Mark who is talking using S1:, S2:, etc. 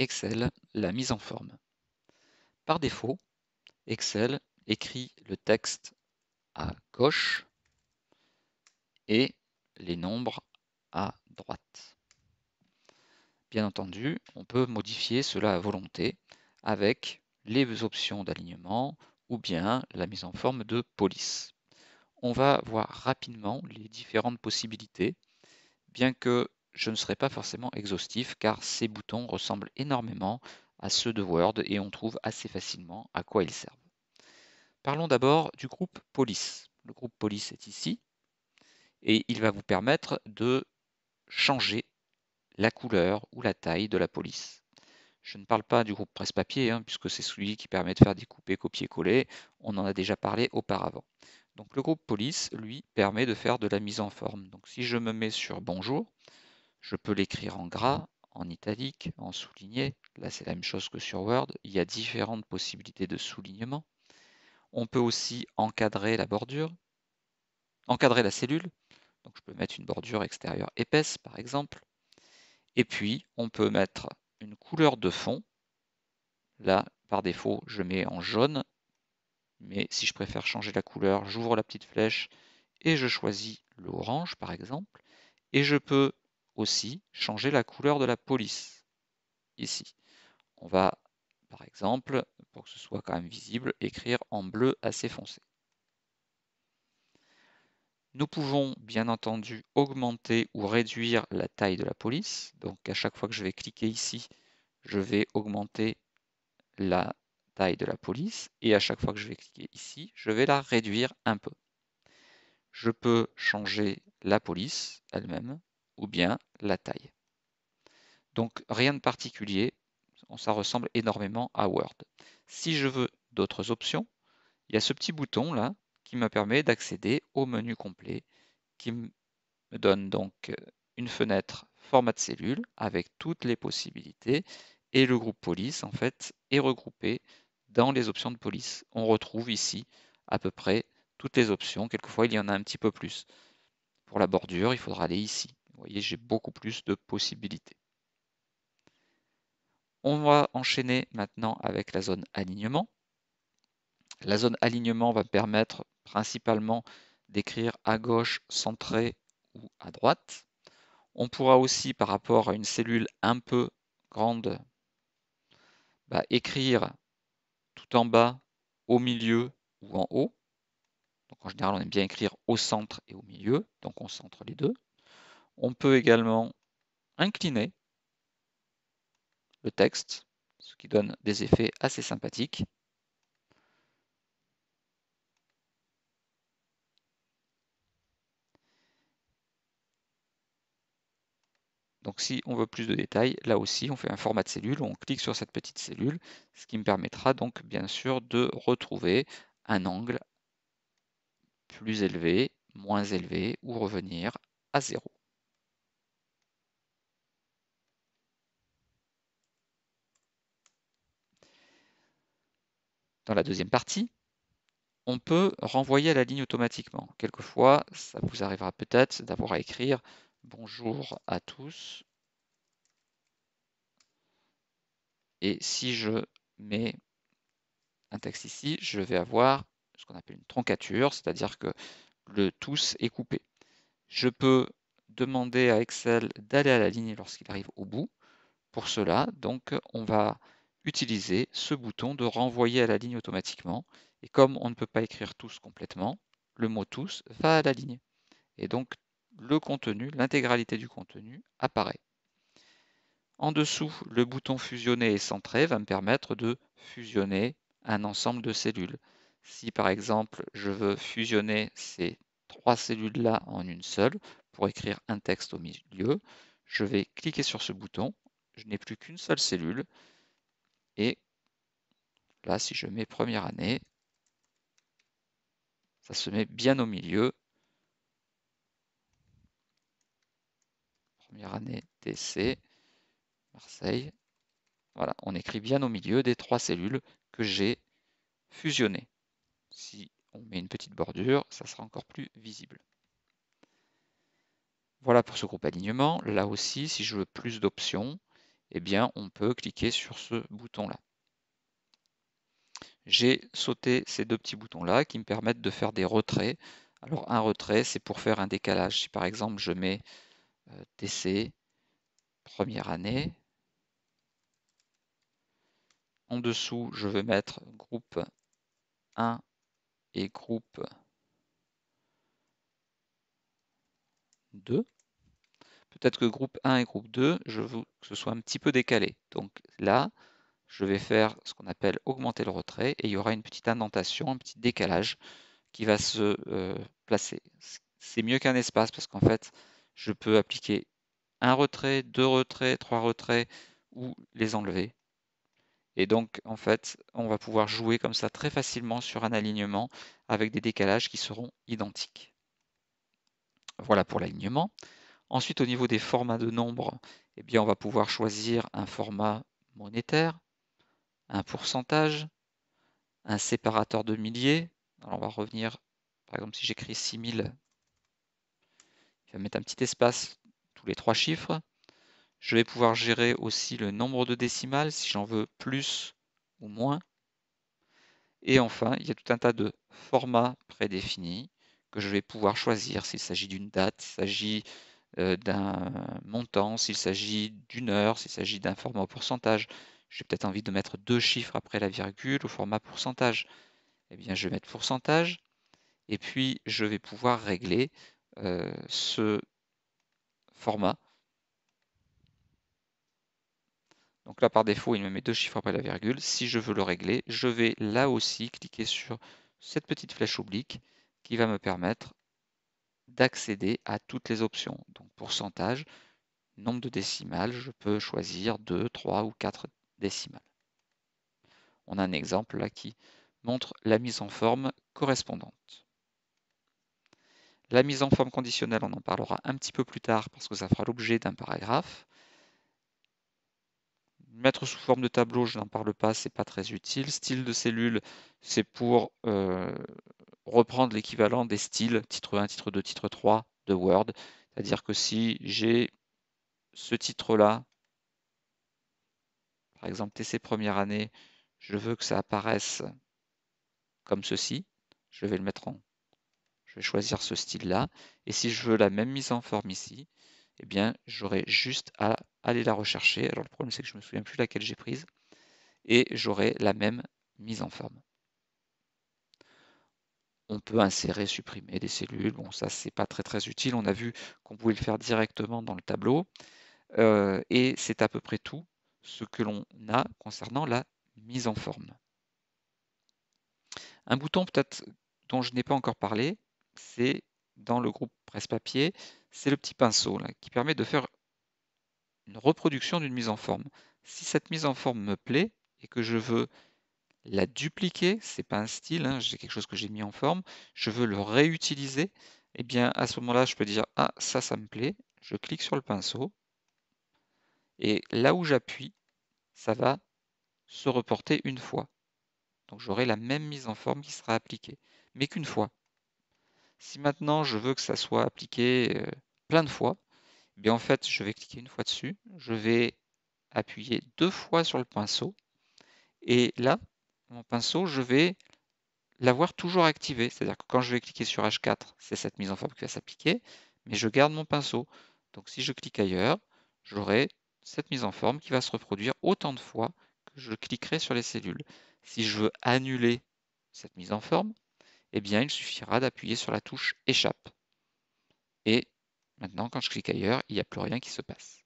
S1: Excel la mise en forme. Par défaut, Excel écrit le texte à gauche et les nombres à droite. Bien entendu, on peut modifier cela à volonté avec les options d'alignement ou bien la mise en forme de police. On va voir rapidement les différentes possibilités, bien que je ne serai pas forcément exhaustif car ces boutons ressemblent énormément à ceux de Word et on trouve assez facilement à quoi ils servent. Parlons d'abord du groupe police. Le groupe police est ici et il va vous permettre de changer la couleur ou la taille de la police. Je ne parle pas du groupe presse-papier, hein, puisque c'est celui qui permet de faire découper, copier-coller. On en a déjà parlé auparavant. Donc le groupe police, lui, permet de faire de la mise en forme. Donc si je me mets sur bonjour, je peux l'écrire en gras, en italique, en souligné. Là, c'est la même chose que sur Word. Il y a différentes possibilités de soulignement. On peut aussi encadrer la bordure, encadrer la cellule. Donc, je peux mettre une bordure extérieure épaisse, par exemple. Et puis, on peut mettre une couleur de fond. Là, par défaut, je mets en jaune. Mais si je préfère changer la couleur, j'ouvre la petite flèche et je choisis l'orange, par exemple. Et je peux aussi changer la couleur de la police. Ici, on va, par exemple, pour que ce soit quand même visible, écrire en bleu assez foncé. Nous pouvons bien entendu augmenter ou réduire la taille de la police. Donc à chaque fois que je vais cliquer ici, je vais augmenter la taille de la police et à chaque fois que je vais cliquer ici, je vais la réduire un peu. Je peux changer la police elle-même ou bien la taille. Donc rien de particulier, ça ressemble énormément à Word. Si je veux d'autres options, il y a ce petit bouton là qui me permet d'accéder au menu complet qui me donne donc euh, une fenêtre format de cellule avec toutes les possibilités et le groupe police en fait est regroupé dans les options de police. On retrouve ici à peu près toutes les options, quelquefois il y en a un petit peu plus. Pour la bordure, il faudra aller ici. Vous voyez, j'ai beaucoup plus de possibilités. On va enchaîner maintenant avec la zone alignement. La zone alignement va permettre principalement d'écrire à gauche, centré ou à droite. On pourra aussi, par rapport à une cellule un peu grande, bah, écrire tout en bas, au milieu ou en haut. Donc en général, on aime bien écrire au centre et au milieu, donc on centre les deux. On peut également incliner le texte, ce qui donne des effets assez sympathiques. Donc si on veut plus de détails, là aussi on fait un format de cellule, on clique sur cette petite cellule, ce qui me permettra donc bien sûr de retrouver un angle plus élevé, moins élevé ou revenir à zéro. Dans la deuxième partie, on peut renvoyer à la ligne automatiquement. Quelquefois, ça vous arrivera peut-être d'avoir à écrire bonjour à tous. Et si je mets un texte ici, je vais avoir ce qu'on appelle une troncature, c'est-à-dire que le tous est coupé. Je peux demander à Excel d'aller à la ligne lorsqu'il arrive au bout. Pour cela, donc, on va utiliser ce bouton de renvoyer à la ligne automatiquement. Et comme on ne peut pas écrire tous complètement, le mot tous va à la ligne. Et donc le contenu, l'intégralité du contenu apparaît. En dessous, le bouton fusionner et centrer va me permettre de fusionner un ensemble de cellules. Si par exemple je veux fusionner ces trois cellules-là en une seule pour écrire un texte au milieu, je vais cliquer sur ce bouton, je n'ai plus qu'une seule cellule, et là, si je mets première année, ça se met bien au milieu. Première année TC, Marseille. Voilà, on écrit bien au milieu des trois cellules que j'ai fusionnées. Si on met une petite bordure, ça sera encore plus visible. Voilà pour ce groupe alignement. Là aussi, si je veux plus d'options, eh bien, on peut cliquer sur ce bouton-là. J'ai sauté ces deux petits boutons-là qui me permettent de faire des retraits. Alors, un retrait, c'est pour faire un décalage. Si par exemple, je mets euh, TC, première année, en dessous, je veux mettre groupe 1 et groupe 2. Peut-être que groupe 1 et groupe 2, je veux que ce soit un petit peu décalé. Donc là, je vais faire ce qu'on appelle augmenter le retrait et il y aura une petite indentation, un petit décalage qui va se euh, placer. C'est mieux qu'un espace parce qu'en fait, je peux appliquer un retrait, deux retraits, trois retraits ou les enlever. Et donc, en fait, on va pouvoir jouer comme ça très facilement sur un alignement avec des décalages qui seront identiques. Voilà pour l'alignement. Ensuite, au niveau des formats de nombres, eh bien, on va pouvoir choisir un format monétaire, un pourcentage, un séparateur de milliers. Alors, on va revenir, par exemple, si j'écris 6000, il va mettre un petit espace tous les trois chiffres. Je vais pouvoir gérer aussi le nombre de décimales, si j'en veux plus ou moins. Et enfin, il y a tout un tas de formats prédéfinis que je vais pouvoir choisir s'il s'agit d'une date, s'il s'agit euh, d'un montant, s'il s'agit d'une heure, s'il s'agit d'un format au pourcentage. J'ai peut-être envie de mettre deux chiffres après la virgule au format pourcentage. Eh bien, je vais mettre pourcentage et puis je vais pouvoir régler euh, ce format. Donc là, par défaut, il me met deux chiffres après la virgule. Si je veux le régler, je vais là aussi cliquer sur cette petite flèche oblique qui va me permettre d'accéder à toutes les options. Donc pourcentage, nombre de décimales, je peux choisir 2, 3 ou 4 décimales. On a un exemple là qui montre la mise en forme correspondante. La mise en forme conditionnelle, on en parlera un petit peu plus tard parce que ça fera l'objet d'un paragraphe. Mettre sous forme de tableau, je n'en parle pas, c'est pas très utile. Style de cellule, c'est pour euh, reprendre l'équivalent des styles titre 1, titre 2, titre 3 de Word. C'est-à-dire que si j'ai ce titre-là, par exemple TC première année, je veux que ça apparaisse comme ceci, je vais le mettre en... Je vais choisir ce style-là. Et si je veux la même mise en forme ici, eh bien, j'aurai juste à aller la rechercher. Alors le problème, c'est que je ne me souviens plus laquelle j'ai prise. Et j'aurai la même mise en forme on peut insérer, supprimer des cellules. Bon, ça, c'est pas très très utile. On a vu qu'on pouvait le faire directement dans le tableau. Euh, et c'est à peu près tout ce que l'on a concernant la mise en forme. Un bouton peut-être dont je n'ai pas encore parlé, c'est dans le groupe presse-papier, c'est le petit pinceau qui permet de faire une reproduction d'une mise en forme. Si cette mise en forme me plaît et que je veux la dupliquer, c'est pas un style, hein, j'ai quelque chose que j'ai mis en forme, je veux le réutiliser, et eh bien à ce moment-là, je peux dire ah ça ça me plaît, je clique sur le pinceau et là où j'appuie, ça va se reporter une fois. Donc j'aurai la même mise en forme qui sera appliquée, mais qu'une fois. Si maintenant je veux que ça soit appliqué euh, plein de fois, eh bien en fait je vais cliquer une fois dessus, je vais appuyer deux fois sur le pinceau et là mon pinceau, je vais l'avoir toujours activé. C'est-à-dire que quand je vais cliquer sur H4, c'est cette mise en forme qui va s'appliquer, mais je garde mon pinceau. Donc si je clique ailleurs, j'aurai cette mise en forme qui va se reproduire autant de fois que je cliquerai sur les cellules. Si je veux annuler cette mise en forme, eh bien il suffira d'appuyer sur la touche échappe. Et maintenant, quand je clique ailleurs, il n'y a plus rien qui se passe.